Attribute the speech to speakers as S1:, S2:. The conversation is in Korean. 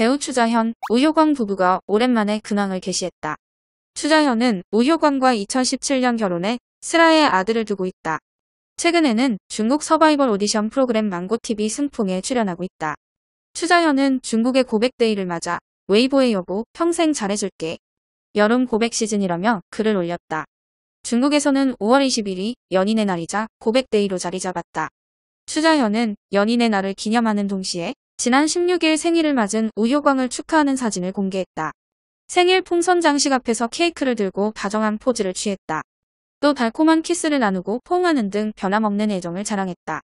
S1: 배우 추자현, 우효광 부부가 오랜만에 근황을 개시했다 추자현은 우효광과 2017년 결혼해 슬아의 아들을 두고 있다. 최근에는 중국 서바이벌 오디션 프로그램 망고TV 승풍에 출연하고 있다. 추자현은 중국의 고백데이를 맞아 웨이보의 여보 평생 잘해줄게 여름 고백 시즌이라며 글을 올렸다. 중국에서는 5월 20일이 연인의 날이자 고백데이로 자리 잡았다. 추자현은 연인의 날을 기념하는 동시에 지난 16일 생일을 맞은 우효광을 축하하는 사진을 공개했다. 생일 풍선 장식 앞에서 케이크를 들고 다정한 포즈를 취했다. 또 달콤한 키스를 나누고 포옹하는 등 변함없는 애정을
S2: 자랑했다.